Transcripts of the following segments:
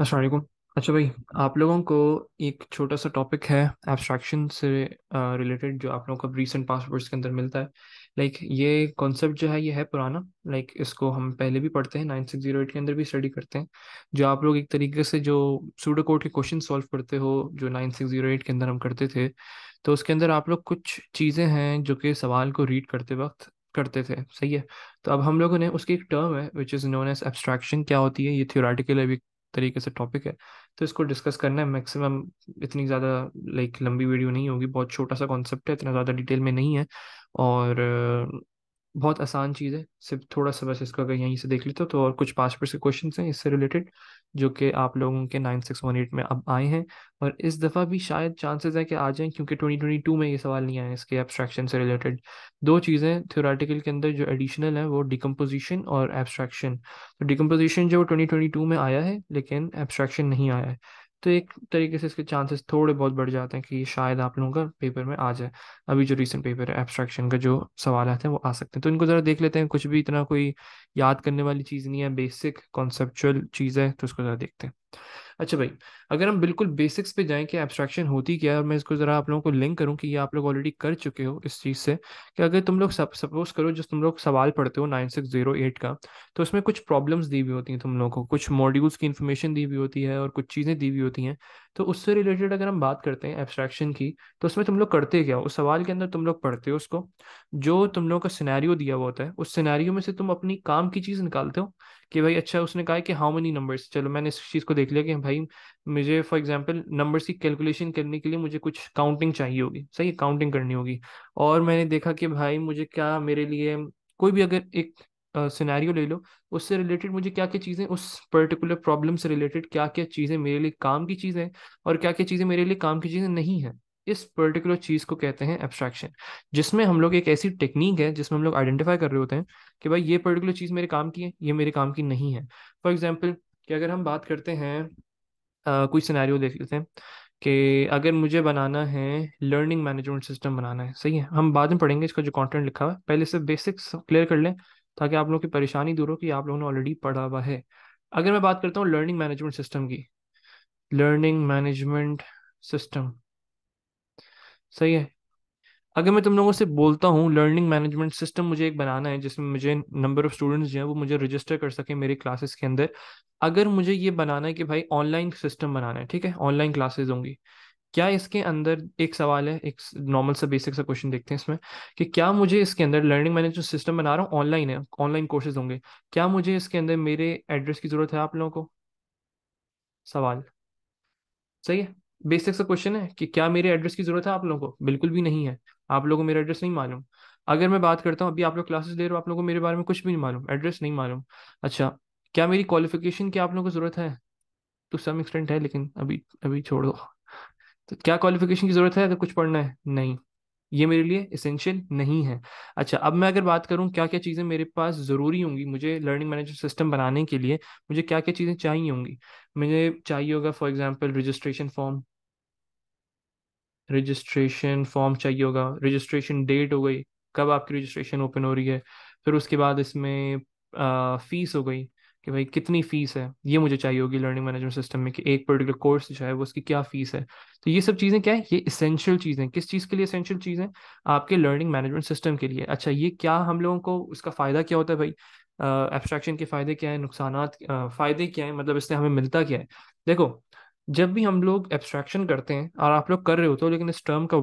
असलकुम अच्छा भाई आप लोगों को एक छोटा सा टॉपिक है एब्स्ट्रैक्शन से रिलेटेड जो आप लोगों को रिसेंट पासवर्ड्स के अंदर मिलता है लाइक ये कॉन्सेप्ट जो है ये है पुराना लाइक इसको हम पहले भी पढ़ते हैं नाइन सिक्स जीरो एट के अंदर भी स्टडी करते हैं जो आप लोग एक तरीके से जो सूडो कोड के क्वेश्चन सॉल्व करते हो जो नाइन सिक्स जीरो एट के अंदर हम करते थे तो उसके अंदर आप लोग कुछ चीज़ें हैं जो कि सवाल को रीड करते वक्त करते थे सही है तो अब हम लोगों ने उसकी एक टर्म है which is known as abstraction क्या होती है ये थियोराटिकल अभी तरीके से टॉपिक है तो इसको डिस्कस करना है मैक्सिमम इतनी ज़्यादा लाइक लंबी वीडियो नहीं होगी बहुत छोटा सा कॉन्सेप्ट है इतना ज़्यादा डिटेल में नहीं है और बहुत आसान चीज़ है सिर्फ थोड़ा सा बस इसको अगर यहीं से देख लेते हो तो और कुछ पाँच परसेंट क्वेश्चन हैं इससे रिलेटेड जो कि आप लोगों के नाइन सिक्स वन एट में अब आए हैं और इस दफ़ा भी शायद चांसेस हैं कि आ जाएं क्योंकि ट्वेंटी ट्वेंटी टू में ये सवाल नहीं आए इसके एब्स्ट्रैक्शन से रिलेटेड दो चीज़ें थ्योराटिकल के अंदर जो एडिशनल है वो डिकम्पोजिशन और एब्स्ट्रैक्शन तो डिकम्पोजिशन जो ट्वेंटी ट्वेंटी टू में आया है लेकिन एब्स्ट्रैक्शन नहीं आया है तो एक तरीके से इसके चांसेस थोड़े बहुत बढ़ जाते हैं कि शायद आप लोगों का पेपर में आ जाए अभी जो रिसेंट पेपर है एब्स्ट्रैक्शन का जो सवाल आते हैं वो आ सकते हैं तो इनको ज़रा देख लेते हैं कुछ भी इतना कोई याद करने वाली चीज़ नहीं है बेसिक कॉन्सेप्चुअल चीज़ है तो उसको ज़रा देखते हैं अच्छा भाई अगर हम बिल्कुल बेसिक्स पे जाएं कि एब्स्ट्रैक्शन होती क्या है और मैं इसको ज़रा आप लोगों को लिंक करूं कि ये आप लोग ऑलरेडी कर चुके हो इस चीज़ से कि अगर तुम लोग सब सपोज करो जो तुम लोग सवाल पढ़ते हो नाइन सिक्स जीरो एट का तो उसमें कुछ प्रॉब्लम्स दी हुई होती हैं तुम लोगों को कुछ मॉड्यूल्स की इन्फॉर्मेशन दी हुई होती है और कुछ चीज़ें दी हुई होती हैं तो उससे रिलेटेड अगर हम बात करते हैं एब्स्ट्रैक्शन की तो उसमें तुम लोग करते क्या उस सवाल के अंदर तुम लोग पढ़ते हो उसको जो तुम लोग का सिनेरियो दिया हुआ होता है उस सिनेरियो में से तुम अपनी काम की चीज़ निकालते हो कि भाई अच्छा उसने कहा कि हाउ मेनी नंबर्स चलो मैंने इस चीज़ को देख लिया कि भाई मुझे फॉर एग्जाम्पल नंबर्स की कैलकुलेशन करने के लिए मुझे कुछ काउंटिंग चाहिए होगी सही काउंटिंग करनी होगी और मैंने देखा कि भाई मुझे क्या मेरे लिए कोई भी अगर एक सिनेरियो ले लो उससे रिलेटेड मुझे क्या क्या चीज़ें उस पर्टिकुलर प्रॉब्लम से रिलेटेड क्या क्या चीज़ें मेरे लिए काम की चीज़ें हैं और क्या क्या चीज़ें मेरे लिए काम की चीज़ें नहीं हैं इस पर्टिकुलर चीज़ को कहते हैं एब्स्ट्रैक्शन जिसमें हम लोग एक ऐसी टेक्निक है जिसमें हम लोग आइडेंटिफाई कर रहे होते हैं कि भाई ये पर्टिकुलर चीज़ मेरे काम की है ये मेरे काम की नहीं है फॉर एग्जाम्पल कि अगर हम बात करते हैं आ, कोई सिनेरियो देख लेते हैं कि अगर मुझे बनाना है लर्निंग मैनेजमेंट सिस्टम बनाना है सही है हम बाद में पढ़ेंगे इसका जो कंटेंट लिखा हुआ है पहले से बेसिक्स क्लियर कर लें ताकि आप लोग की परेशानी दूर हो कि आप लोगों ने ऑलरेडी पढ़ा हुआ है अगर मैं बात करता हूँ लर्निंग मैनेजमेंट सिस्टम की लर्निंग मैनेजमेंट सिस्टम सही है अगर मैं तुम लोगों से बोलता हूँ लर्निंग मैनेजमेंट सिस्टम मुझे एक बनाना है जिसमें मुझे नंबर ऑफ स्टूडेंट्स जो है वो मुझे रजिस्टर कर सके मेरे क्लासेस के अंदर अगर मुझे ये बनाना है कि भाई ऑनलाइन सिस्टम बनाना है ठीक है ऑनलाइन क्लासेस होंगी क्या इसके अंदर एक सवाल है एक नॉर्मल सा बेसिक सा क्वेश्चन देखते हैं इसमें कि क्या मुझे इसके अंदर लर्निंग मैंने जो सिस्टम बना रहा हूँ ऑनलाइन है ऑनलाइन कोर्सेज होंगे क्या मुझे इसके अंदर मेरे एड्रेस की ज़रूरत है आप लोगों को सवाल सही है बेसिक सा क्वेश्चन है कि क्या मेरे एड्रेस की ज़रूरत है आप लोगों को बिल्कुल भी नहीं है आप लोगों को मेरा एड्रेस नहीं मालूम अगर मैं बात करता हूँ अभी आप लोग क्लासेस दे रहे हो आप लोगों को मेरे बारे में कुछ भी नहीं मालूम एड्रेस नहीं मालूम अच्छा क्या मेरी क्वालिफिकेशन की आप लोगों को ज़रूरत है टू सम एक्सटेंट है लेकिन अभी अभी छोड़ दो तो क्या क्वालिफिकेशन की ज़रूरत है अगर कुछ पढ़ना है नहीं ये मेरे लिए इसेंशियल नहीं है अच्छा अब मैं अगर बात करूं क्या क्या चीज़ें मेरे पास ज़रूरी होंगी मुझे लर्निंग मैनेजमेंट सिस्टम बनाने के लिए मुझे क्या क्या चीज़ें चाहिए होंगी मुझे चाहिए होगा for example registration form registration form चाहिए होगा रजिस्ट्रेशन डेट हो गई कब आपकी रजिस्ट्रेशन ओपन हो रही है फिर उसके बाद इसमें फीस हो गई कि भाई कितनी फीस है ये मुझे चाहिए होगी लर्निंग मैनेजमेंट सिस्टम में कि एक पर्टिकुलर कोर्स जो है वो उसकी क्या फीस है तो ये सब चीज़ें क्या है ये इसेंशियल चीज़ें किस चीज़ के लिए इसेंशियल चीज़ें आपके लर्निंग मैनेजमेंट सिस्टम के लिए अच्छा ये क्या हम लोगों को उसका फ़ायदा क्या होता है भाई एब्स्ट्रैक्शन के फ़ायदे क्या है नुकसान फ़ायदे क्या है मतलब इससे हमें मिलता क्या है देखो जब भी हम लोग एब्स्ट्रैक्शन करते हैं और आप लोग कर रहे होते हो लेकिन इस टर्म का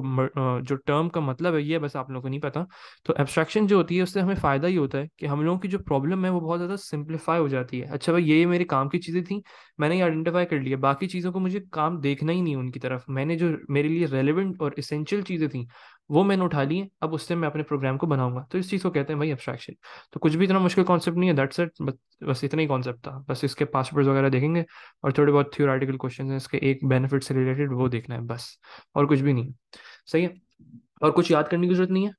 जो टर्म का मतलब है ये बस आप लोगों को नहीं पता तो एब्स्ट्रैक्शन जो होती है उससे हमें फ़ायदा ही होता है कि हम लोगों की जो प्रॉब्लम है वो बहुत ज़्यादा सिंप्लीफाई हो जाती है अच्छा भाई ये मेरे काम की चीज़ें थी मैंने ये आइडेंटिफाई कर लिया बाकी चीज़ों को मुझे काम देखना ही नहीं उनकी तरफ मैंने जो मेरे लिए रेलिवेंट और इसेंशियल चीज़ें थी वो मैंने उठा लिए अब उससे मैं अपने प्रोग्राम को बनाऊंगा तो इस चीज़ को कहते हैं भाई एब्स्ट्रैक्शन तो कुछ भी इतना मुश्किल कॉन्सेप्ट नहीं है दैट्स इट बस बस इतना ही कॉन्सेप्ट था बस इसके पासवर्ड्स वगैरह देखेंगे और थोड़े बहुत थियोराटिकल क्वेश्चन हैं इसके एक बेनिफिट से रिलेटेड वो देखना है बस और कुछ भी नहीं सही है और कुछ याद करने की जरूरत नहीं है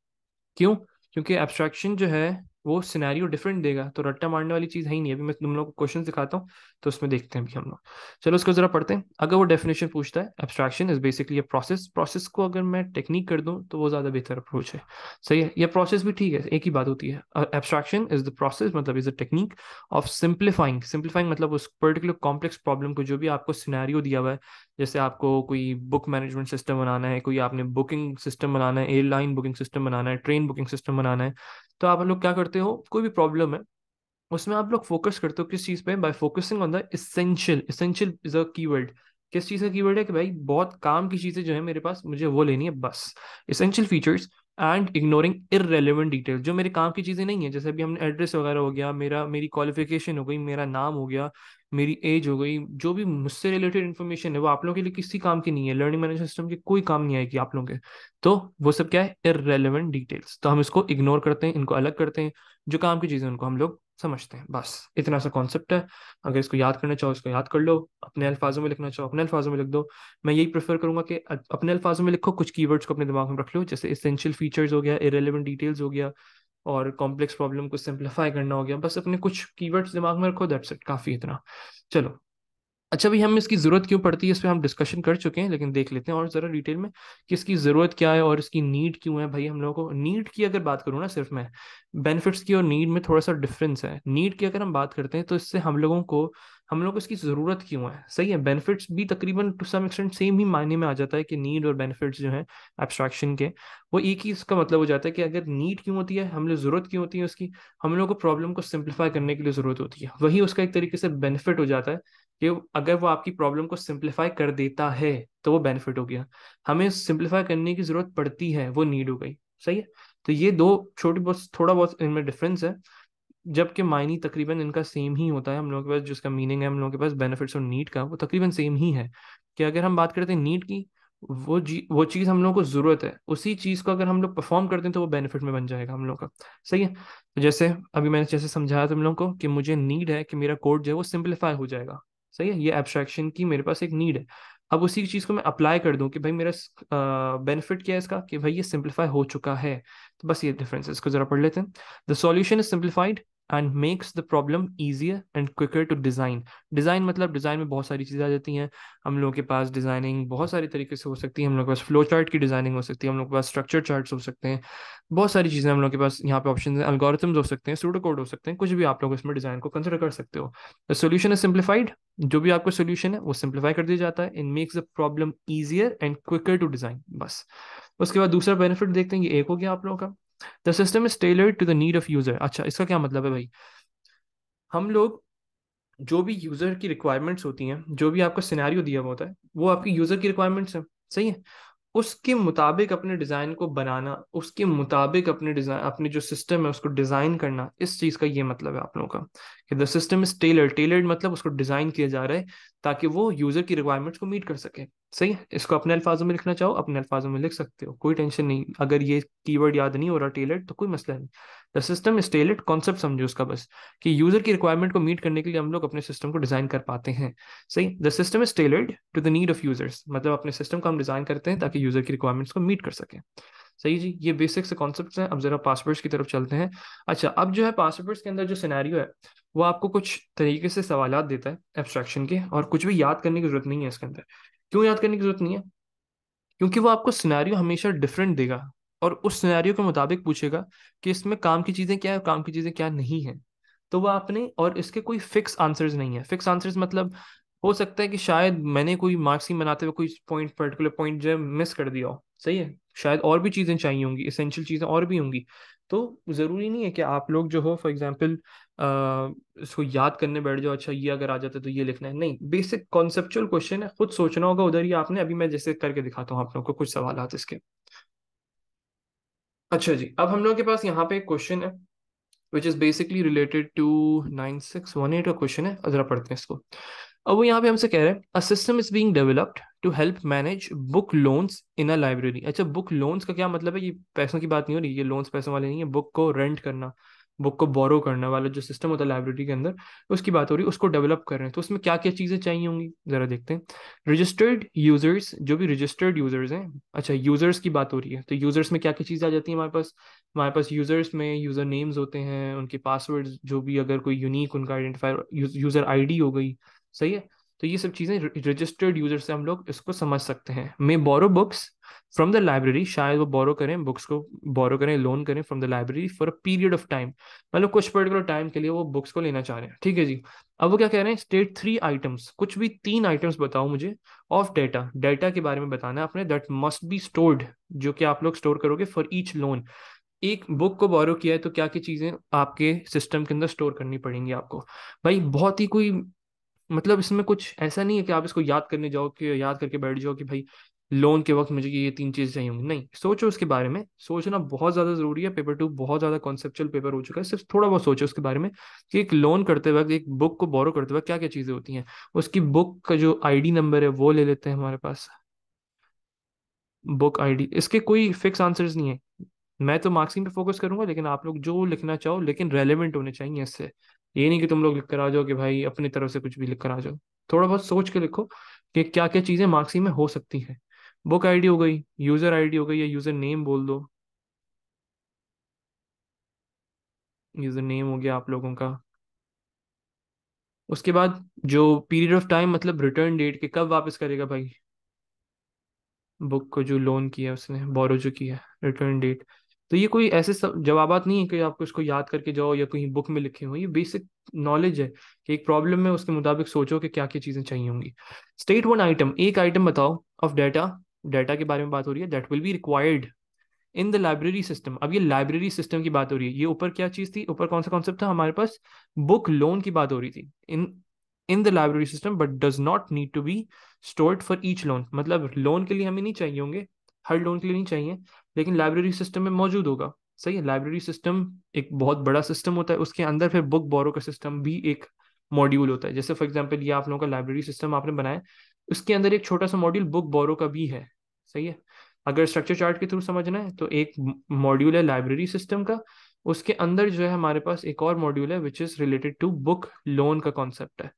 क्यों क्योंकि एब्स्ट्रैक्शन जो है वो सिनेरियो डिफरेंट देगा तो रट्टा मारने वाली चीज़ है ही नहीं अभी मैं तुम लोग को क्वेश्चन दिखाता हूँ तो उसमें देखते हैं अभी हम लोग चलो उसको ज़रा पढ़ते हैं अगर वो डेफिनेशन पूछता है abstraction is basically process process को अगर मैं टेक्निक कर दूँ तो वो ज़्यादा बेहतर अप्रोच है सही है यह प्रोसेस भी ठीक है एक ही बात होती है एब्स्ट्रैक्शन इज द प्रोसेस मतलब is a technique of simplifying simplifying मतलब उस पर्टिकुलर कॉम्प्लेक्स प्रॉब्लम को जो भी आपको सिनेरियो दिया हुआ है जैसे आपको कोई बुक मैनेजमेंट सिस्टम बनाना है कोई आपने बुकिंग सिस्टम बनाना है एयरलाइन बुकिंग सिस्टम बनाना है ट्रेन बुकिंग सिस्टम बनाना है तो आप लोग क्या करते हो कोई भी प्रॉब्लम है उसमें आप लोग फोकस करते हो किस चीज़ पे by focusing on the essential essential is a keyword किस चीज़ का कीवर्ड है कि भाई बहुत काम की चीज़ें जो है मेरे पास मुझे वो लेनी है बस essential features and ignoring irrelevant detail जो मेरे काम की चीज़ें नहीं है जैसे अभी हमने एड्रेस वगैरह हो गया मेरा मेरी क्वालिफिकेशन हो गई मेरा नाम हो गया मेरी एज हो गई जो भी मुझसे रिलेटेड इन्फॉर्मेशन है वो आप लोगों के लिए किसी काम की नहीं है लर्निंग मैनेजमेंट सिस्टम की कोई काम नहीं आएगी आप लोगों के तो वो सब क्या है इरेलीवेंट डिटेल्स तो हम इसको इग्नोर करते हैं इनको अलग करते हैं जो काम की चीज़ें उनको हम लोग समझते हैं बस इतना सा कॉन्सेप्ट है अगर इसको याद करना चाहो इसको याद कर लो अपने अल्फाजों में लिखना चाहो अपने अल्फाजों में लिख दो मैं यही प्रेफर करूंगा कि अपने अल्फाजों में लिखो कुछ कीवर्ड्स को अपने दिमाग में रख लो जैसे इसेंशियल फीचर्स हो गया इरेलीवेंट डिटेल्स हो गया और कॉम्प्लेक्स प्रॉब्लम को सिंप्लीफाई करना हो गया बस अपने कुछ कीवर्ड्स दिमाग में रखो दैट्स इट काफ़ी इतना चलो अच्छा भाई हम इसकी ज़रूरत क्यों पड़ती है इस पर हम डिस्कशन कर चुके हैं लेकिन देख लेते हैं और ज़रा डिटेल में कि इसकी ज़रूरत क्या है और इसकी नीड क्यों है भाई हम लोगों को नीड की अगर बात करूँ ना सिर्फ मैं बेनिफिट्स की और नीड में थोड़ा सा डिफरेंस है नीड की अगर हम बात करते हैं तो इससे हम लोगों को हम लोग को इसकी ज़रूरत क्यों है सही है बेनिफिट्स भी तकरीबन टू सम एक्सटेंट सेम ही मायने में आ जाता है कि नीड और बेनिफिट्स जो है एब्स्ट्रैक्शन के वो एक ही इसका मतलब हो जाता है कि अगर नीड क्यों होती है हम लोग ज़रूरत क्यों होती है उसकी हम लोग को प्रॉब्लम को सिम्प्लीफाई करने के लिए ज़रूरत होती है वही उसका एक तरीके से बेनिफिट हो जाता है कि अगर वो आपकी प्रॉब्लम को सिम्प्लीफाई कर देता है तो वो बेनिफिट हो गया हमें सिंप्लीफाई करने की ज़रूरत पड़ती है वो नीड हो गई सही है तो ये दो छोटी बहुत थोड़ा बहुत इनमें डिफरेंस है जबकि मायने तकरीबन इनका सेम ही होता है हम लोगों के पास जिसका मीनिंग है हम लोगों के पास बेनिफिट्स और नीट का वो तकरीबन सेम ही है कि अगर हम बात करते हैं नीट की वो जी वो चीज़ हम लोग को ज़रूरत है उसी चीज़ को अगर हम लोग परफॉर्म करते हैं तो वो बेनिफिट में बन जाएगा हम लोग का सही है तो जैसे अभी मैंने जैसे समझाया तुम लोग को कि मुझे नीड है कि मेरा कोड जो है वो सिंप्लीफाई हो जाएगा सही है ये एब्स्ट्रैक्शन की मेरे पास एक नीड है अब उसी चीज़ को मैं अप्लाई कर दूं कि भाई मेरा बेनिफिट क्या है इसका कि भाई ये सिंप्लीफाई हो चुका है तो बस ये डिफरेंस है इसको ज़रा पढ़ लेते हैं the solution is simplified and makes the problem easier and quicker to design design मतलब डिज़ाइन में बहुत सारी चीज़ें आ जाती हैं हम लोगों के पास डिज़ाइनिंग बहुत सारी तरीके से हो सकती है हम लोग के पास फ्लो चार्ट की डिज़ाइनिंग हो सकती है हम लोग के पास स्ट्रक्चर चार्ट हो सकते हैं बहुत सारी चीज़ें हम लोग के पास यहाँ पे ऑप्शन हैं अलगोरिथम्स हो सकते हैं सूडो कोड हो सकते हैं कुछ भी आप लोग इसमें डिज़ाइन को कंसिडर कर सकते हो द सोल्यूशन इज सिंप्लीफाइड जो भी आपका सोल्यूशन है वो सिंप्लीफाई कर दिया जाता है in makes the problem easier and quicker to design बस उसके बाद दूसरा बेनिफिट देखते हैं ये एक हो गया आप लोगों का the system is tailor to the need of user अच्छा इसका क्या मतलब है भाई हम लोग जो भी यूजर की रिक्वायरमेंट्स होती हैं जो भी आपका सिनेरियो दिया हुआ होता है वो आपकी यूजर की रिक्वायरमेंट्स हैं सही है उसके मुताबिक अपने डिज़ाइन को बनाना उसके मुताबिक अपने डिज़ाइन अपने जो सिस्टम है उसको डिज़ाइन करना इस चीज़ का ये मतलब है आप लोगों का कि the system is tailor tailored मतलब उसको डिज़ाइन किया जा रहा है ताकि वो यूज़र की रिक्वायरमेंट्स को मीट कर सके सही है इसको अपने अल्फाजों में लिखना चाहो अपने अल्फाजों में लिख सकते हो कोई टेंशन नहीं अगर ये कीवर्ड याद नहीं हो रहा टेलेड तो कोई मसला नहीं the system is tailed concept समझो उसका बस कि यूजर की रिक्वायरमेंट को मीट करने के लिए हम लोग अपने सिस्टम को डिजाइन कर पाते हैं सही the system is tailored to the need of users मतलब अपने सिस्टम को हम डिजाइन करते हैं ताकि यूजर की रिक्वायरमेंट्स को मीट कर सकें सही जी ये बेसिक से कॉन्सेप्ट हैं अब जरा पासवर्ड्स की तरफ चलते हैं अच्छा अब जो है पासवर्ड्स के अंदर जो सिनेरियो है वो आपको कुछ तरीके से सवाल देता है एब्स्ट्रैक्शन के और कुछ भी याद करने की जरूरत नहीं है इसके अंदर क्यों याद करने की जरूरत नहीं है क्योंकि वो आपको सिनारियो हमेशा डिफरेंट देगा और उस सिनारियो के मुताबिक पूछेगा कि इसमें काम की चीज़ें क्या है काम की चीज़ें क्या नहीं है तो वह आपने और इसके कोई फिक्स आंसर्स नहीं है फिक्स आंसर्स मतलब हो सकता है कि शायद मैंने कोई मार्क्स ही बनाते हुए कोई पॉइंट पर्टिकुलर पॉइंट जो है मिस कर दिया हो सही है शायद और भी चीज़ें चाहिए होंगी इसेंशियल चीज़ें और भी होंगी तो ज़रूरी नहीं है कि आप लोग जो हो फॉर एग्जाम्पल आ, इसको याद करने बैठ जाओ अच्छा ये अगर आ जाता है तो ये लिखना है नहीं बेसिक कॉन्सेप्चुअल क्वेश्चन है खुद सोचना होगा उधर ही आपने अभी मैं जैसे करके दिखाता हूँ आप लोगों को कुछ सवाल आते इसके अच्छा जी अब हम लोगों के पास यहाँ पे एक क्वेश्चन है which is basically related to nine six one eight का क्वेश्चन है जरा पढ़ते हैं इसको अब वो यहाँ पे हमसे कह रहे हैं a system is being developed to help manage book loans in a library अच्छा बुक लोन्स का क्या मतलब है ये पैसों की बात नहीं हो रही ये लोन्स पैसों वाले नहीं है बुक को रेंट करना बुक को बोरो करने वाला जो सिस्टम होता है लाइब्रेरी के अंदर उसकी बात हो रही है उसको डेवलप कर रहे हैं तो उसमें क्या क्या चीज़ें चाहिए होंगी ज़रा देखते हैं रजिस्टर्ड यूज़र्स जो भी रजिस्टर्ड यूज़र्स हैं अच्छा यूज़र्स की बात हो रही है तो यूज़र्स में क्या क्या चीज़ें आ जाती है हमारे पास हमारे पास यूज़र्स में यूज़र नेम्स होते हैं उनके पासवर्ड्स जो भी अगर कोई यूनिक उनका आइडेंटिफायर यूज़र आई हो गई सही है तो ये सब चीज़ें रजिस्टर्ड यूज़र से हम लोग इसको समझ सकते हैं may borrow books from the library शायद वो बोरो करें बुक्स को बोरो करें लोन करें from the library for a period of time मतलब कुछ पर्टिकुलर टाइम के लिए वो बुक्स को लेना चाह रहे हैं ठीक है जी अब वो क्या कह रहे हैं स्टेट थ्री आइटम्स कुछ भी तीन आइटम्स बताओ मुझे ऑफ डेटा डेटा के बारे में बताना आपने दैट मस्ट बी स्टोर्ड जो कि आप लोग स्टोर करोगे फॉर ईच लोन एक बुक को बोरो किया है तो क्या क्या चीज़ें आपके सिस्टम के अंदर स्टोर करनी पड़ेंगी आपको भाई बहुत ही कोई मतलब इसमें कुछ ऐसा नहीं है कि आप इसको याद करने जाओ कि याद करके बैठ जाओ कि भाई लोन के वक्त मुझे ये तीन चीज़ चाहिए होंगी नहीं सोचो उसके बारे में सोचना बहुत ज़्यादा ज़रूरी है पेपर टू बहुत ज़्यादा कॉन्सेप्चुअल पेपर हो चुका है सिर्फ थोड़ा बहुत सोचो उसके बारे में कि एक लोन करते वक्त एक बुक को बोरो करते वक्त क्या क्या चीज़ें होती हैं उसकी बुक का जो आईडी नंबर है वो ले लेते हैं हमारे पास बुक आईडी इसके कोई फिक्स आंसर्स नहीं है मैं तो मार्क्सिंग पे फोकस करूंगा लेकिन आप लोग जो लिखना चाहो लेकिन रेलिवेंट होने चाहिए इससे ये नहीं कि तुम लोग लिख कर आ जाओ कि भाई अपनी तरफ से कुछ भी लिख कर आ जाओ थोड़ा बहुत सोच के लिखो कि क्या क्या चीज़ें मार्क्सिंग में हो सकती हैं बुक आईडी हो गई यूजर आईडी हो गई या यूजर नेम बोल दो यूजर नेम हो गया आप लोगों का उसके बाद जो पीरियड ऑफ टाइम मतलब रिटर्न डेट के कब वापस करेगा भाई बुक को जो लोन किया उसने बोरो जो किया रिटर्न डेट तो ये कोई ऐसे जवाब नहीं है कि आपको इसको याद करके जाओ या कहीं बुक में लिखे हो ये बेसिक नॉलेज है कि एक प्रॉब्लम में उसके मुताबिक सोचो कि क्या क्या चीज़ें चाहिए होंगी स्टेट वन आइटम एक आइटम बताओ ऑफ डाटा डाटा के बारे में बात हो रही है that will be required in the library system अब ये लाइब्रेरी सिस्टम की बात हो रही है ये ऊपर क्या चीज़ थी ऊपर कौन सा कॉन्सेप्ट था हमारे पास बुक लोन की बात हो रही थी in in the library system but does not need to be stored for each loan मतलब लोन के लिए हमें नहीं चाहिए होंगे हर लोन के लिए नहीं चाहिए लेकिन लाइब्रेरी सिस्टम में मौजूद होगा सही है लाइब्रेरी सिस्टम एक बहुत बड़ा सिस्टम होता है उसके अंदर फिर बुक बोरो का सिस्टम भी एक मॉड्यूल होता है जैसे फॉर एग्जाम्पल ये आप लोगों का लाइब्रेरी सिस्टम आपने बनाया उसके अंदर एक छोटा सा मॉड्यूल बुक बोरो का भी है सही है अगर स्ट्रक्चर चार्ट के थ्रू समझना है तो एक मॉड्यूल है लाइब्रेरी सिस्टम का उसके अंदर जो है हमारे पास एक और मॉड्यूल है which is related to book loan का कॉन्सेप्ट है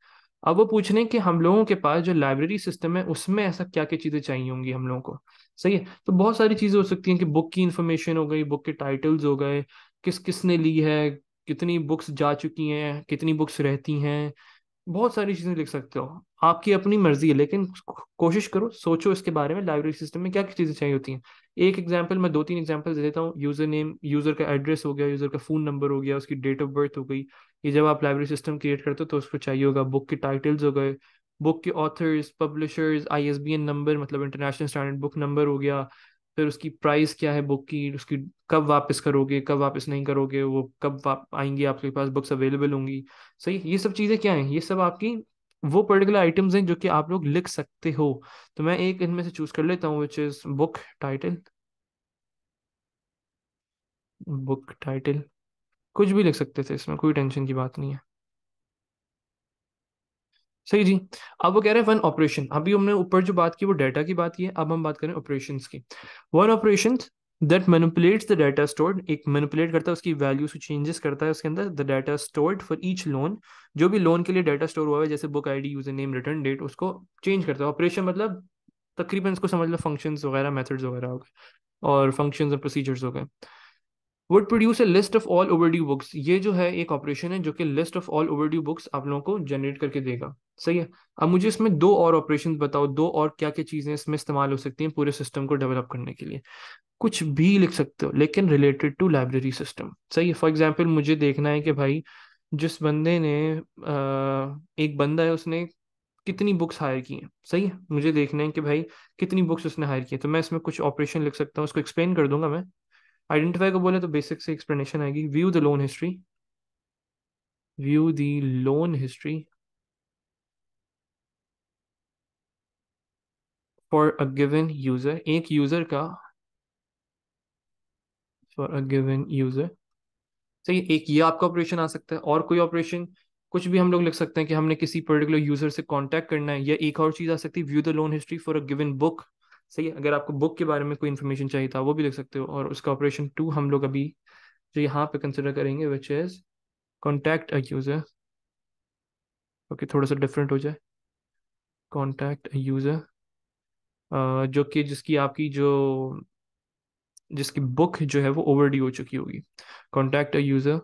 अब वो पूछने कि हम लोगों के पास जो लाइब्रेरी सिस्टम है उसमें ऐसा क्या क्या चीज़ें चाहिए होंगी हम लोगों को सही है तो बहुत सारी चीज़ें हो सकती हैं कि बुक की इन्फॉर्मेशन हो गई बुक के टाइटल्स हो गए किस किस ने ली है कितनी बुक्स जा चुकी हैं कितनी बुक्स रहती हैं बहुत सारी चीजें लिख सकते हो आपकी अपनी मर्जी है लेकिन कोशिश करो सोचो इसके बारे में लाइब्रेरी सिस्टम में क्या क्या चीजें चाहिए होती हैं एक एग्जाम्पल मैं दो तीन एग्जाम्पल दे देता हूँ यूजर नेम यूजर का एड्रेस हो गया यूजर का फोन नंबर हो गया उसकी डेट ऑफ बर्थ हो गई ये जब आप लाइब्रेरी सिस्टम क्रिएट करते हो तो उसको चाहिए होगा बुक के टाइटल्स हो गए बुक के authors publishers I S B N number मतलब इंटरनेशनल स्टैंडर्ड बुक नंबर हो गया फिर उसकी प्राइस क्या है बुक की उसकी कब वापस करोगे कब वापस नहीं करोगे वो कब आएंगी आपके पास बुक्स अवेलेबल होंगी सही ये सब चीज़ें क्या हैं ये सब आपकी वो पर्टिकुलर आइटम्स हैं जो कि आप लोग लिख सकते हो तो मैं एक इनमें से चूज कर लेता हूँ which is book title book title कुछ भी लिख सकते थे इसमें कोई टेंशन की बात नहीं है सही जी अब वो कह रहे हैं वन ऑपरेशन अभी हमने ऊपर जो बात की वो डाटा की बात की है अब हम बात करें ऑपरेशन की one operation that manipulates the data stored एक मेनुपुलेट करता है उसकी वैल्यूज चेंजेस करता है उसके अंदर the data stored for each loan जो भी लोन के लिए डाटा स्टोर हुआ है जैसे book I D use name return date उसको चेंज करता है ऑपरेशन मतलब तकरीबन इसको समझ लो फंक्शन वगैरह मैथड्स वगैरह हो गए और फंक्शन और प्रोसीजर्स हो गए would produce a list of all overdue books ये जो है एक ऑपरेशन है जो कि list of all due books आप लोगों को जनरेट करके देगा सही है अब मुझे इसमें दो और ऑपरेशन बताओ दो और क्या क्या चीज़ें इसमें इस्तेमाल हो सकती हैं पूरे सिस्टम को डेवलप करने के लिए कुछ भी लिख सकते हो लेकिन रिलेटेड टू लाइब्रेरी सिस्टम सही है फॉर एग्जाम्पल मुझे देखना है कि भाई जिस बंदे ने आ, एक बंदा है उसने कितनी बुक्स हायर की हैं सही है मुझे देखना है कि भाई कितनी बुक्स उसने हायर की है तो मैं इसमें कुछ ऑपरेशन लिख सकता हूँ उसको एक्सप्लेन कर दूंगा मैं आइडेंटिफाई को बोले तो बेसिक से एक्सप्लेनेशन आएगी view the loan history view the loan history for a given user एक यूजर का फॉर अ गिवन यूजर सही एक ये आपका ऑपरेशन आ सकता है और कोई ऑपरेशन कुछ भी हम लोग लिख सकते हैं कि हमने किसी पर्टिकुलर यूजर से कांटेक्ट करना है या एक और चीज आ सकती है view the loan history for a given book सही है अगर आपको बुक के बारे में कोई इन्फॉर्मेशन चाहिए था वो भी लिख सकते हो और उसका ऑपरेशन टू हम लोग अभी जो यहाँ पे कंसिडर करेंगे which is contact a user okay थोड़ा सा डिफरेंट हो जाए कॉन्टैक्ट यूज़र जो कि जिसकी आपकी जो जिसकी बुक जो है वो ओवर हो चुकी होगी कॉन्टैक्ट अ यूज़र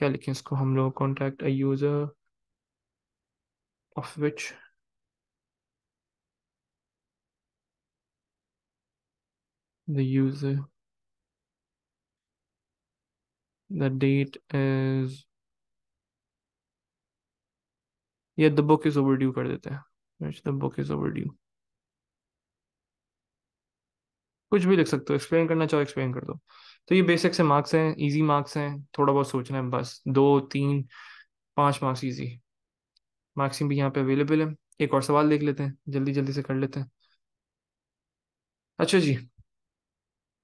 क्या लिखें इसको हम लोग contact a user of which the user. The date is yeah the book is overdue कर देते हैं which the book is overdue कुछ भी लिख सकते हो एक्सप्लेन करना चाहो एक्सप्लेन कर दो तो ये बेसिक से मार्क्स हैं इजी मार्क्स हैं थोड़ा बहुत सोचना है बस दो तीन पांच मार्क्स इजी मार्क्सिंग भी यहाँ पे अवेलेबल है एक और सवाल देख लेते हैं जल्दी जल्दी से कर लेते हैं अच्छा जी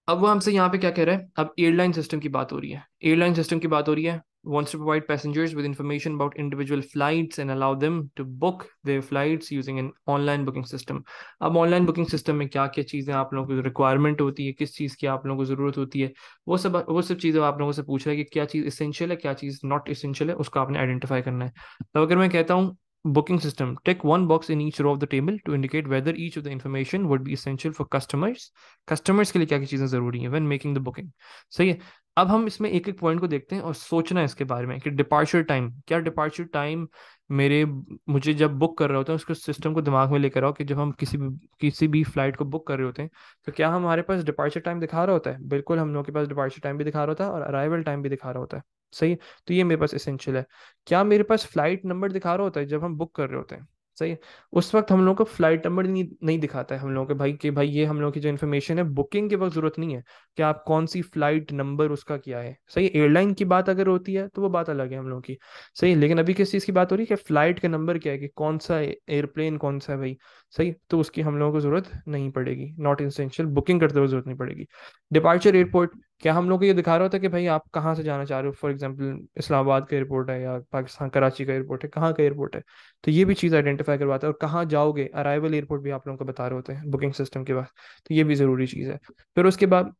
अब वो हमसे यहाँ पे क्या कह रहा है अब एयरलाइन सिस्टम की बात हो रही है एयरलाइन सिस्टम की बात हो रही है wants to provide passengers with information about individual flights and allow them to book their flights using an online booking system. अब ऑनलाइन बुकिंग सिस्टम में क्या क्या चीज़ें आप लोगों को रिक्वायरमेंट होती है किस चीज़ की आप लोगों को ज़रूरत होती है वो सब वो सब चीज़ें आप लोगों से पूछ रहा है कि क्या चीज़ इसेंशियल है क्या चीज़ नॉट इसेंशियल है उसको आपने आइडेंटिफाई करना है तो अगर मैं कहता हूँ Booking system. Tick one box in each row of the table to indicate whether each of the information would be essential for customers. Customers ke liye kya kya चीजें zaruri हैं when making the booking. सही है ab hum isme ek ek point ko dekhte hain aur sochna hai iske bare mein ki departure time kya departure time मेरे मुझे जब book कर रहा होता है उसको सिस्टम को दिमाग में लेकर आओ कि जब हम किसी भी किसी भी फ्लाइट को बुक कर रहे होते हैं तो क्या हमारे पास डिपार्चर टाइम दिखा रहा होता है बिल्कुल हम लोगों के पास डिपार्चर टाइम भी दिखा रहा होता है और अराइवल टाइम भी दिखा रहा होता है सही तो ये मेरे पास इसेंशियल है क्या मेरे पास फ्लाइट नंबर दिखा रहा होता है जब हम बुक कर रहे होते हैं सही है उस वक्त हम लोग को फ्लाइट नंबर नहीं नहीं दिखाता है हम लोगों के भाई के भाई ये हम लोग की जो इन्फॉर्मेशन है बुकिंग के वक्त जरूरत नहीं है कि आप कौन सी फ्लाइट नंबर उसका क्या है सही एयरलाइन की बात अगर होती है तो वो बात अलग है हम लोग की सही लेकिन अभी किस चीज़ की बात हो रही है कि फ्लाइट का नंबर क्या है कि कौन सा एयरप्लेन कौन सा है भाई सही तो उसकी हम लोगों को जरूरत नहीं पड़ेगी नॉट इंसेंशियल बुकिंग करते हुए जरूरत नहीं पड़ेगी डिपार्चर एयरपोर्ट क्या हम लोग को ये दिखा रहा होता है कि भाई आप कहाँ से जाना चाह रहे हो फॉर एग्जाम्पल इस्लामाबाद का एयरपोर्ट है या पाकिस्तान कराची का एयरपोर्ट है कहाँ का एयरपोर्ट है तो ये भी चीज़ आइडेंटिफाई करवाता है और कहाँ जाओगे अराइवल एयरपोर्ट भी आप लोगों को बता रहे होते हैं बुकिंग सिस्टम के बाद तो ये भी ज़रूरी चीज़ है फिर उसके बाद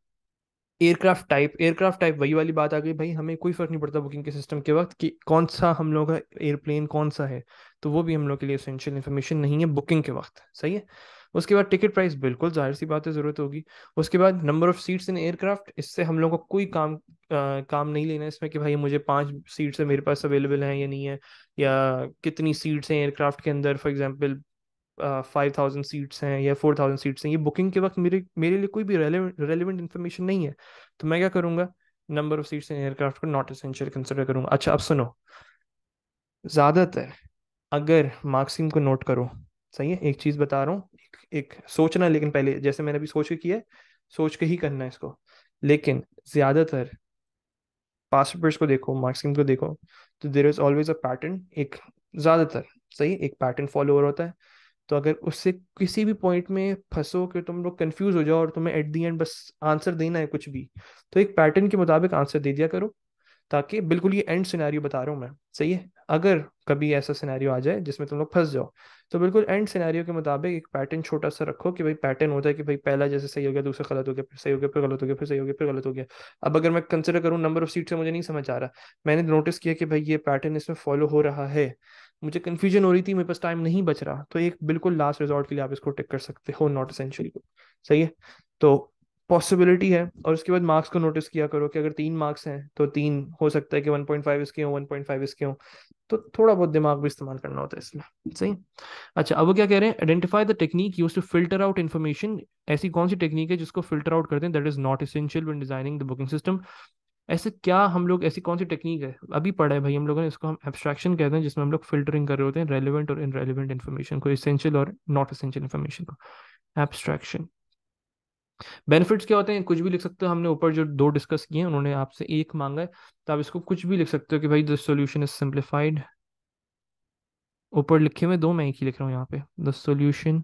एयरक्राफ्ट टाइप एयरक्राफ्ट टाइप वही वाली बात आ गई भाई हमें कोई फर्क नहीं पड़ता बुकिंग के सिस्टम के वक्त कि कौन सा हम लोग का एयरप्लेन कौन सा है तो वो भी हम लोग के लिए असेंशियल इन्फॉर्मेशन नहीं है बुकिंग के वक्त सही है उसके बाद टिकट प्राइस बिल्कुल जाहिर सी बात है ज़रूरत होगी उसके बाद number of seats in aircraft इससे हम लोग को कोई काम आ, काम नहीं लेना इसमें कि भाई मुझे पाँच सीट्स मेरे पास अवेलेबल हैं या नहीं है या कितनी सीट्स हैं एयरक्राफ्ट के अंदर for example five thousand seats हैं या फोर थाउजेंड सीट्स हैं ये बुकिंग के वक्त मेरे मेरे लिए कोई भी रेलिवेंट रेलिवेंट इन्फॉर्मेशन नहीं है तो मैं क्या करूँगा number of seats in aircraft को नॉट असेंशियल कंसिडर करूँगा अच्छा अब सुनो ज़्यादातर अगर मार्क्सिम को नोट करो सही है एक चीज़ बता रहा हूँ एक, एक सोचना लेकिन पहले जैसे मैंने अभी सोच के किया है सोच के ही करना है इसको लेकिन ज़्यादातर पास को देखो मार्क्सिम को देखो तो there is always a pattern एक ज़्यादातर सही एक पैटर्न फॉलो हो रहा होता है तो अगर उससे किसी भी पॉइंट में फंसो कि तुम लोग कंफ्यूज हो जाओ और तुम्हें एट दी एंड बस आंसर देना है कुछ भी तो एक पैटर्न के मुताबिक आंसर दे दिया करो ताकि बिल्कुल ये एंड सिनेरियो बता रहा हूँ मैं सही है अगर कभी ऐसा सिनेरियो आ जाए जिसमें तुम लोग फंस जाओ तो बिल्कुल एंड सिनेरियो के मुताबिक एक पैटर्न छोटा सा रखो कि भाई पैटर्न होता है कि भाई पहला जैसे सही हो गया दूसरा गलत हो गया फिर सही हो गया फिर गलत हो गया फिर सही हो गया फिर गलत हो गया अब अगर मैं कंसिडर करूँ नंबर ऑफ सीट से मुझे नहीं समझ आ रहा मैंने नोटिस किया कि भाई ये पैटर्न इसमें फॉलो हो रहा है मुझे कन्फ्यूजन हो रही थी मेरे पास टाइम नहीं बच रहा तो एक बिल्कुल लास्ट रिजॉर्ट के लिए आप इसको टिक कर सकते हो नॉट असेंशियल को सही है तो पॉसिबिलिटी है और उसके बाद मार्क्स को नोटिस किया करो कि अगर तीन मार्क्स हैं तो तीन हो सकता है कि 1.5 पॉइंट फाइव इसके हों वन पॉइंट फाइव इसके हों तो थोड़ा बहुत दिमाग भी इस्तेमाल करना होता है इसमें सही अच्छा अब वो क्या कह रहे हैं identify the technique use to filter out information ऐसी कौन सी टेक्निक है जिसको फिल्टर आउट करते हैं that is not essential when designing the booking system ऐसे क्या हम लोग ऐसी कौन सी टेक्निक है अभी पढ़ा है भाई हम लोगों ने इसको हम एब्स्ट्रैक्शन कहते हैं जिसमें हम लोग फिल्टरिंग कर रहे होते हैं रेलिवेंट और इनरेलीवेंट इन्फॉर्मेशन को इसेंशियल और नॉट इसेंशियल इन्फॉर्मेशन को एब्स्ट्रैक्शन बेनिफिट्स क्या होते हैं कुछ भी लिख सकते हो हमने ऊपर जो दो डिस्कस किए हैं उन्होंने आपसे एक मांगा है तो आप इसको कुछ भी लिख सकते हो कि भाई द सोल्यूशन इज सिंप्लीफाइड ऊपर लिखे हुए दो मैं एक ही लिख रहा हूँ यहाँ पे the solution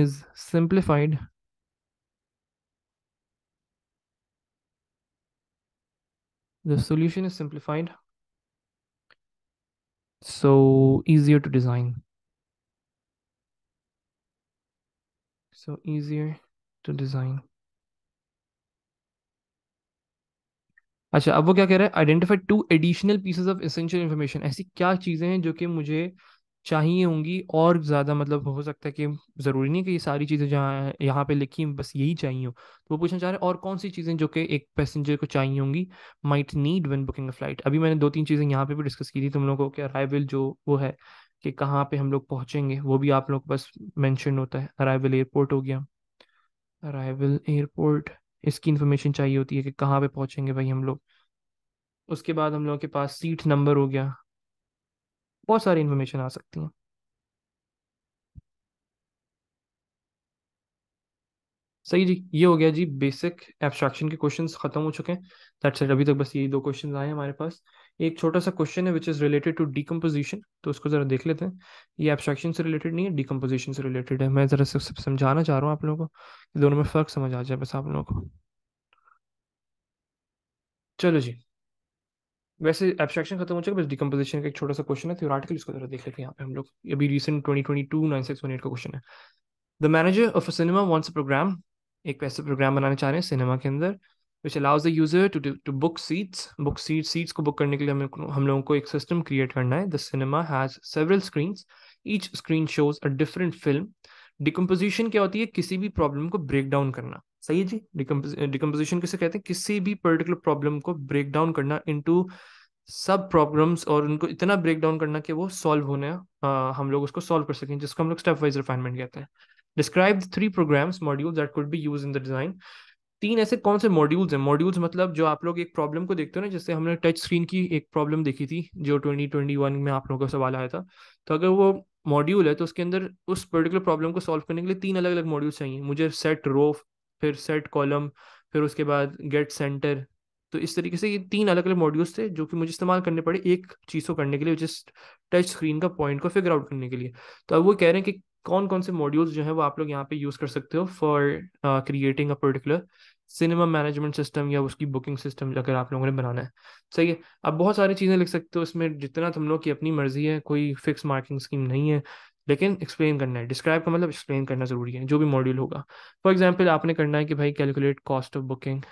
is simplified The solution is simplified. So easier to design. So easier to design. अच्छा अब वो क्या कह रहा है identify two additional pieces of essential information ऐसी क्या चीजें हैं जो कि मुझे चाहिए होंगी और ज़्यादा मतलब हो सकता है कि ज़रूरी नहीं कि ये सारी चीज़ें जहाँ यहाँ पे लिखी हैं, बस यही चाहिए हो तो वो पूछना चाह रहे हैं और कौन सी चीज़ें जो कि एक पैसेंजर को चाहिए होंगी might need when booking a flight अभी मैंने दो तीन चीज़ें यहाँ पे भी डिस्कस की थी तुम लोगों के अराइवल जो वो है कि कहाँ पे हम लोग पहुँचेंगे वो भी आप लोग बस मैंशन होता है अराइवल एयरपोर्ट हो गया अराइवल एयरपोर्ट इसकी इन्फॉर्मेशन चाहिए होती है कि कहाँ पे पहुँचेंगे भाई हम लोग उसके बाद हम लोगों के पास सीट नंबर हो गया बहुत सारी इन्फॉर्मेशन आ सकती है सही जी ये हो गया जी बेसिक एब्स्ट्रैक्शन के क्वेश्चंस खत्म हो चुके हैं दैट्स अभी तक बस ये दो क्वेश्चंस आए हैं हमारे पास एक छोटा सा क्वेश्चन है which is related to decomposition तो उसको ज़रा देख लेते हैं ये एब्स्ट्रैक्शन से रिलेटेड नहीं है डीकम्पोजिशन से रिलेटेड है मैं ज़रा सब समझाना चाह रहा हूँ आप लोगों को दोनों में फ़र्क समझ आ जाए बस आप लोगों को चलो जी वैसे एब्स्ट्रैक्शन खत्म हो चुका बस डिकम्पोजिशन का एक छोटा सा क्वेश्चन है थ्योरेटिकल इसको जरा देख लेते हैं यहाँ पे हम लोग अभी recent twenty twenty two nine six one eight का क्वेश्चन है the manager of a cinema wants a program एक ऐसे प्रोग्राम बनाना चाह रहे हैं सिनेमा के अंदर which allows the user to to book seats book seat seats को बुक करने के लिए हमें हम लोगों को एक सिस्टम क्रिएट करना है the cinema has several screen each screen shows a different film decomposition क्या होती है किसी भी प्रॉब्लम को ब्रेक डाउन करना सही है जी डिकम्पोजिशन किसे कहते हैं किसी भी पर्टिकुलर प्रॉब्लम को ब्रेक डाउन करना इनटू सब प्रॉब्लम्स और उनको इतना ब्रेक डाउन करना कि वो सॉल्व होने आ, हम लोग उसको सॉल्व कर सकें जिसको हम लोग स्टेप वाइज रिफाइनमेंट कहते हैं describe three programs module that could be use in the design तीन ऐसे कौन से मॉड्यूल्स हैं मॉड्यूल्स मतलब जो आप लोग एक प्रॉब्लम को देखते हो ना जैसे हमने टच स्क्रीन की एक प्रॉब्लम देखी थी जो 2021 में आप लोगों का सवाल आया था तो अगर वो मॉड्यूल है तो उसके अंदर उस पर्टिकुलर प्रॉब्लम को सॉल्व करने के लिए तीन अलग अलग मॉड्यूल चाहिए मुझे सेट रो फिर सेट कॉलम फिर उसके बाद गेट सेंटर तो इस तरीके से ये तीन अलग अलग मॉड्यूल्स थे जो कि मुझे इस्तेमाल करने पड़े एक चीज़ को करने के लिए जिस टच स्क्रीन का पॉइंट को फिगर आउट करने के लिए तो अब वो कह रहे हैं कि कौन कौन से मॉड्यूल्स जो हैं वो आप लोग यहाँ पे यूज़ कर सकते हो for creating a particular cinema management system या उसकी बुकिंग सिस्टम अगर आप लोगों ने बनाना है सही है अब बहुत सारी चीज़ें लिख सकते हो इसमें जितना तुम लोग की अपनी मर्जी है कोई फिक्स मार्किंग स्कीम नहीं है लेकिन एक्सप्लेन करना है डिस्क्राइब का मतलब एक्सप्लेन करना ज़रूरी है जो भी मॉड्यूल होगा फॉर एग्जाम्पल आपने करना है कि भाई calculate cost of booking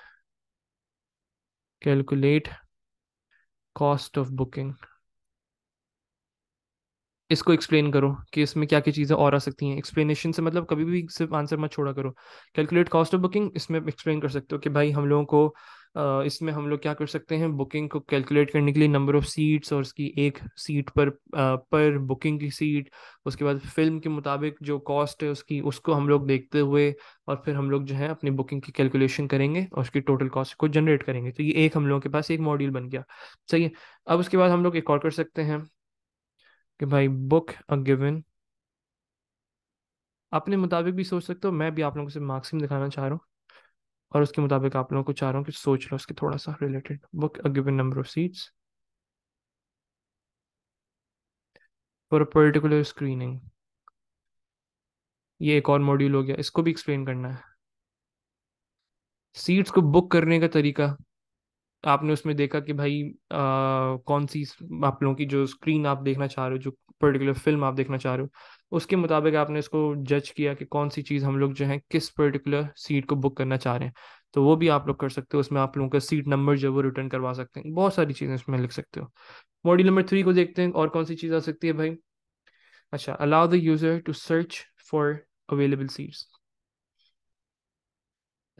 calculate cost of booking इसको एक्सप्लेन करो कि इसमें क्या क्या चीज़ें और आ सकती हैं एक्सप्लेनेशन से मतलब कभी भी सिर्फ आंसर मत छोड़ा करो कैलकुलेट कॉस्ट ऑफ बुकिंग इसमें एक्सप्लेन कर सकते हो कि भाई हम लोगों को इसमें हम लोग क्या कर सकते हैं बुकिंग को कैलकुलेट करने के लिए नंबर ऑफ सीट्स और उसकी एक सीट पर पर बुकिंग की सीट उसके बाद फिल्म के मुताबिक जो कॉस्ट है उसकी उसको हम लोग देखते हुए और फिर हम लोग जो है अपनी बुकिंग की कैलकुलेशन करेंगे और उसकी टोटल कॉस्ट को जनरेट करेंगे तो ये एक हम लोगों के पास एक मॉड्यूल बन गया सही है अब उसके बाद हम लोग एक और कर सकते हैं कि भाई बुक अ गिवन अपने मुताबिक भी सोच सकते हो मैं भी आप लोगों से मार्क्सिम दिखाना चाह रहा हूँ और उसके मुताबिक आप लोगों को चाह रहा हूँ कि सोच लो उसके थोड़ा सा related book a given number of seats for a particular screening ये एक और मॉड्यूल हो गया इसको भी एक्सप्लेन करना है सीट्स को बुक करने का तरीका आपने उसमें देखा कि भाई आ, कौन सी आप लोगों की जो स्क्रीन आप देखना चाह रहे हो जो पर्टिकुलर फिल्म आप देखना चाह रहे हो उसके मुताबिक आपने इसको जज किया कि कौन सी चीज़ हम लोग जो है किस पर्टिकुलर सीट को बुक करना चाह रहे हैं तो वो भी आप लोग कर सकते हो उसमें आप लोगों का सीट नंबर जो है वो रिटर्न करवा सकते हैं बहुत सारी चीज़ें इसमें लिख सकते हो मॉड्यूल नंबर थ्री को देखते हैं और कौन सी चीज़ आ सकती है भाई अच्छा allow the user to search for available seats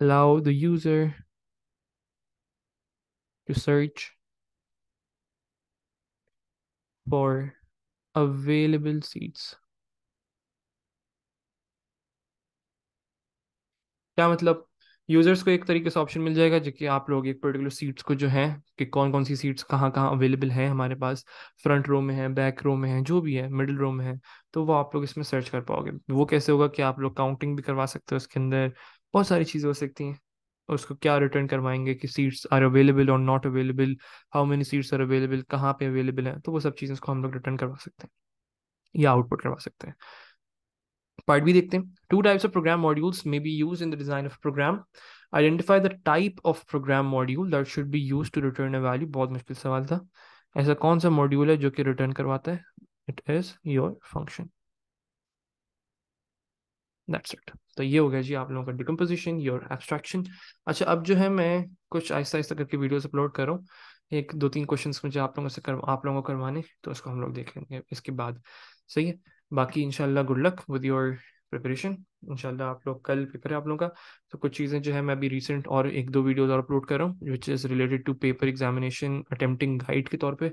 allow the user to search for available seats क्या मतलब यूजर्स को एक तरीके से ऑप्शन मिल जाएगा जो कि आप लोग एक पर्टिकुलर सीट्स को जो है कि कौन कौन सी सीट्स कहाँ कहाँ अवेलेबल हैं हमारे पास फ्रंट रो में है बैक रो में है जो भी है मिडिल रो में है तो वो आप लोग इसमें सर्च कर पाओगे वो कैसे होगा कि आप लोग काउंटिंग भी करवा सकते हो उसके अंदर बहुत सारी चीज़ें हो सकती हैं उसको क्या रिटर्न करवाएंगे कि सीट्स आर अवेलेबल और not available how many seats are available कहाँ पे अवेलेबल हैं तो वो सब चीज़ें उसको हम लोग रिटर्न करवा सकते हैं या आउटपुट करवा सकते हैं पार्ट भी देखते हैं two types of program modules may be use in the design of program identify the type of program module that should be use to return a value बहुत मुश्किल सवाल था ऐसा कौन सा मॉड्यूल है जो कि रिटर्न करवाता है it is your function that's it तो ये हो गया जी आप लोगों का डिकम्पोजिशन योर एब्स्ट्रैक्शन अच्छा अब जो है मैं कुछ आहिस्ता आहिस्ता करके वीडियोस अपलोड कर रहा हूँ एक दो तीन क्वेश्चंस मुझे आप लोगों से कर आप लोगों को करवाने तो उसको हम लोग देख लेंगे इसके बाद सही है बाकी इनशाला good luck with your preparation इनशाला आप लोग कल पेपर है आप लोगों का तो कुछ चीज़ें जो है मैं अभी रिसेंट और एक दो वीडियोज और अपलोड कर रहा हूँ which is related to paper examination attempting guide के तौर पे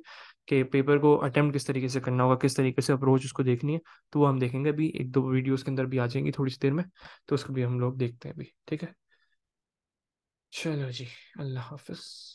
कि पेपर को अटेम्प्ट किस तरीके से करना होगा किस तरीके से अप्रोच उसको देखनी है तो वो हम देखेंगे अभी एक दो वीडियोज़ के अंदर भी आ जाएंगी थोड़ी सी देर में तो उसको भी हम लोग देखते हैं अभी ठीक है चलो जी अल्लाह हाफिज़